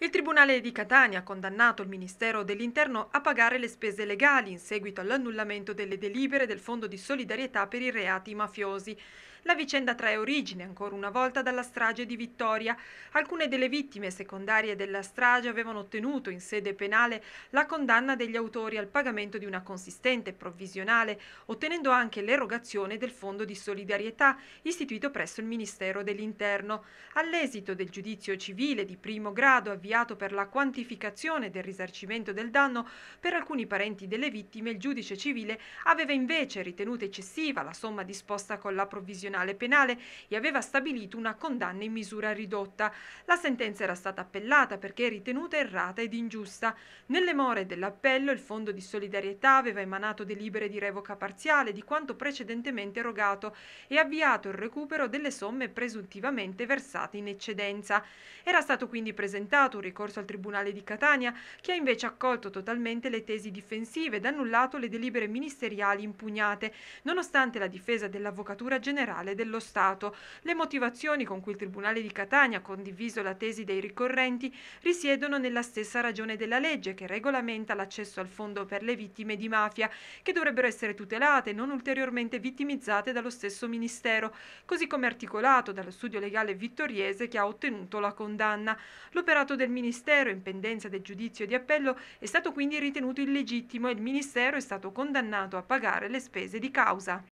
Il Tribunale di Catania ha condannato il Ministero dell'Interno a pagare le spese legali in seguito all'annullamento delle delibere del Fondo di solidarietà per i reati mafiosi. La vicenda trae origine ancora una volta dalla strage di Vittoria. Alcune delle vittime secondarie della strage avevano ottenuto in sede penale la condanna degli autori al pagamento di una consistente provvisionale, ottenendo anche l'erogazione del Fondo di solidarietà istituito presso il Ministero dell'Interno. All'esito del giudizio civile di primo grado avviato per la quantificazione del risarcimento del danno, per alcuni parenti delle vittime il giudice civile aveva invece ritenuto eccessiva la somma disposta con la provvisionale penale e aveva stabilito una condanna in misura ridotta. La sentenza era stata appellata perché ritenuta errata ed ingiusta. Nelle more dell'appello il Fondo di solidarietà aveva emanato delibere di revoca parziale di quanto precedentemente erogato e avviato il recupero delle somme presuntivamente versate in eccedenza. Era stato quindi presentato un ricorso al Tribunale di Catania, che ha invece accolto totalmente le tesi difensive ed annullato le delibere ministeriali impugnate, nonostante la difesa dell'Avvocatura Generale dello Stato. Le motivazioni con cui il Tribunale di Catania ha condiviso la tesi dei ricorrenti risiedono nella stessa ragione della legge che regolamenta l'accesso al fondo per le vittime di mafia, che dovrebbero essere tutelate e non ulteriormente vittimizzate dallo stesso Ministero, così come articolato dallo studio legale vittoriese che ha ottenuto la condanna. L'operato del del Ministero in pendenza del giudizio di appello è stato quindi ritenuto illegittimo e il Ministero è stato condannato a pagare le spese di causa.